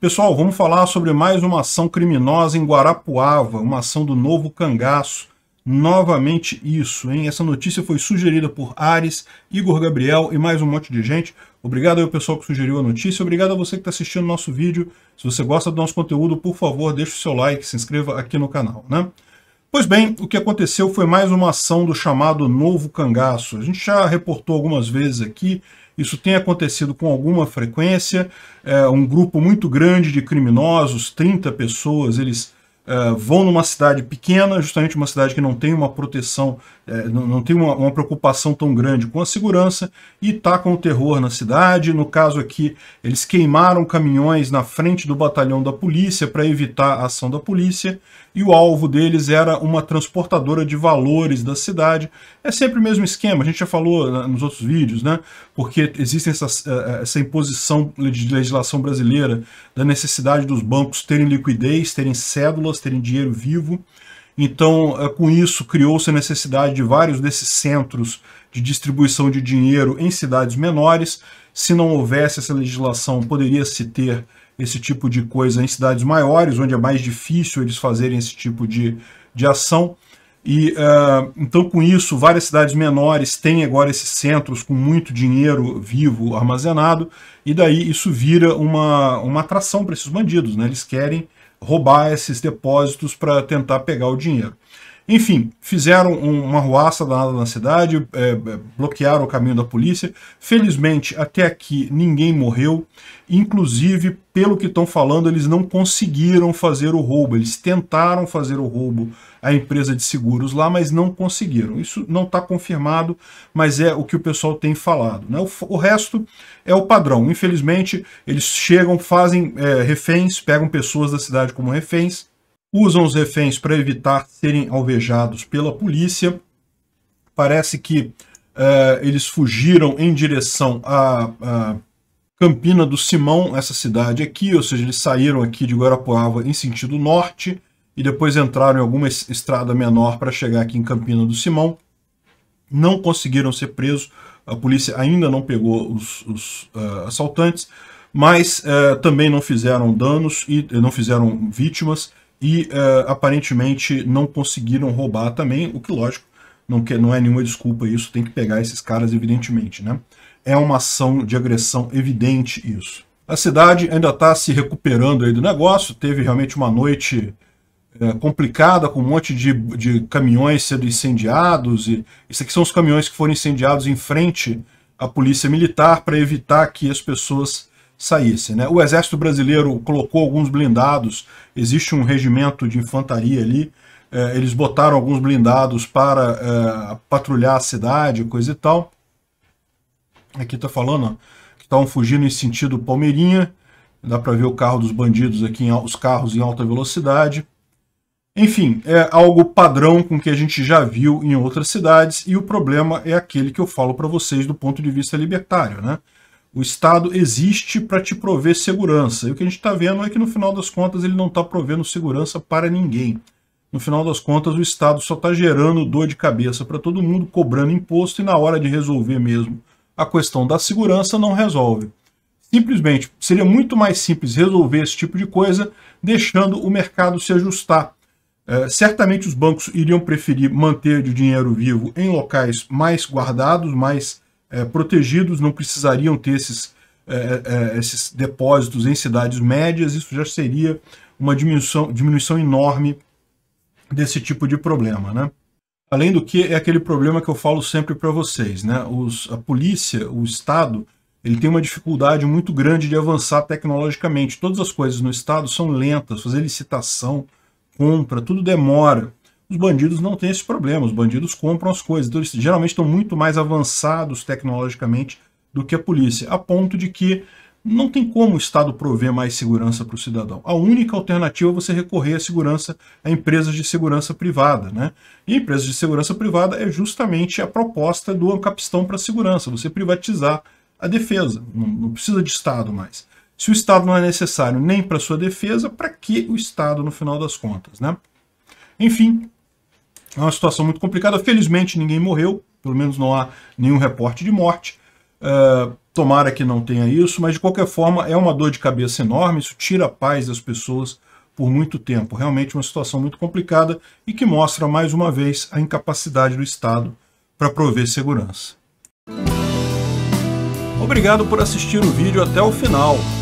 Pessoal, vamos falar sobre mais uma ação criminosa em Guarapuava, uma ação do novo cangaço. Novamente isso, hein? Essa notícia foi sugerida por Ares, Igor Gabriel e mais um monte de gente. Obrigado ao pessoal que sugeriu a notícia, obrigado a você que está assistindo nosso vídeo. Se você gosta do nosso conteúdo, por favor, deixe o seu like, se inscreva aqui no canal, né? Pois bem, o que aconteceu foi mais uma ação do chamado Novo Cangaço. A gente já reportou algumas vezes aqui, isso tem acontecido com alguma frequência. É, um grupo muito grande de criminosos, 30 pessoas, eles é, vão numa cidade pequena, justamente uma cidade que não tem uma proteção é, não, não, tem uma, uma, preocupação tão grande com a segurança e está com o terror na cidade. No caso aqui, eles queimaram caminhões na frente do batalhão da polícia para evitar a ação da polícia e o alvo deles era uma transportadora de valores da cidade. É sempre o mesmo esquema, a gente já falou né, nos outros vídeos, né? Porque existe essa, é, é, essa imposição de legislação brasileira da necessidade dos bancos terem liquidez, terem cédulas, terem dinheiro vivo. Então, eh, com isso, criou-se a necessidade de vários desses centros de distribuição de dinheiro em cidades menores. Se não houvesse essa legislação, poderia-se ter esse tipo de coisa em cidades maiores, onde é mais difícil eles fazerem esse tipo de, de ação. E uh, então, com isso, várias cidades menores têm agora esses centros com muito dinheiro vivo armazenado, e daí isso vira uma, uma atração para esses bandidos. Né? Eles querem roubar esses depósitos para tentar pegar o dinheiro. Enfim, fizeram uma ruaça danada na cidade, é, é, bloquearam o caminho da polícia. Felizmente, até aqui ninguém morreu. Inclusive, pelo que estão falando, eles não conseguiram fazer o roubo. Eles tentaram fazer o roubo à empresa de seguros lá, mas não conseguiram. Isso não está confirmado, mas é o que o pessoal tem falado. Né? O, o, resto é o padrão. Infelizmente, eles chegam, fazem é, reféns, pegam pessoas da cidade como reféns, usam os reféns para evitar serem alvejados pela polícia. Parece que eh, eles fugiram em direção a, a, Campina do Simão, essa cidade aqui, ou seja, eles saíram aqui de Guarapuava em sentido norte e depois entraram em alguma estrada menor para chegar aqui em Campina do Simão. Não conseguiram ser presos, a polícia ainda não pegou os, os uh, assaltantes, mas uh, também não fizeram danos e não fizeram vítimas e uh, aparentemente não conseguiram roubar também, o que lógico, não, que, não é nenhuma desculpa isso, tem que pegar esses caras evidentemente, né? É uma ação de agressão evidente isso. A cidade ainda está se recuperando aí do negócio, teve realmente uma noite é, complicada, com um monte de, de caminhões sendo incendiados, e isso aqui são os caminhões que foram incendiados em frente à polícia militar para evitar que as pessoas saísse. Né? O Exército Brasileiro colocou alguns blindados, existe um regimento de infantaria ali, é, eles botaram alguns blindados para é, patrulhar a cidade, coisa e tal. Aqui está falando ó, que estavam fugindo em sentido Palmeirinha, dá para ver o carro dos bandidos aqui, em, os carros em alta velocidade. Enfim, é algo padrão com que a gente já viu em outras cidades e o problema é aquele que eu falo para vocês do ponto de vista libertário, né? O Estado existe para te prover segurança. E o que a gente está vendo é que, no final das contas, ele não está provendo segurança para ninguém. No final das contas, o Estado só está gerando dor de cabeça para todo mundo, cobrando imposto, e na hora de resolver mesmo a questão da segurança, não resolve. Simplesmente, seria muito mais simples resolver esse tipo de coisa deixando o mercado se ajustar. É, certamente os bancos iriam preferir manter o dinheiro vivo em locais mais guardados, mais é, protegidos, não precisariam ter esses, é, é, é, esses depósitos em cidades médias, isso já seria uma diminuição, diminuição enorme desse tipo de problema. Né? Além do que, é aquele problema que eu falo sempre para vocês, né? Os, a polícia, o Estado, ele tem uma dificuldade muito grande de avançar tecnologicamente. Todas as coisas no Estado são lentas, fazer licitação, compra, tudo demora. Os bandidos não têm esse problema, os bandidos compram as coisas. Então, eles geralmente estão muito mais avançados tecnologicamente do que a polícia, a ponto de que não tem como o Estado prover mais segurança para o cidadão. A única alternativa é você recorrer à segurança a empresas de segurança privada. Né? E empresas de segurança privada é justamente a proposta do Ancapistão para a segurança, você privatizar a defesa, não, não precisa de Estado mais. Se o Estado não é necessário nem para sua defesa, para que o Estado no final das contas? Né? Enfim, é uma situação muito complicada. Felizmente ninguém morreu, pelo menos não há nenhum reporte de morte. Uh, tomara que não tenha isso, mas de qualquer forma é uma dor de cabeça enorme, isso tira a paz das pessoas por muito tempo. Realmente uma situação muito complicada e que mostra mais uma vez a incapacidade do Estado para prover segurança. Obrigado por assistir o vídeo até o final.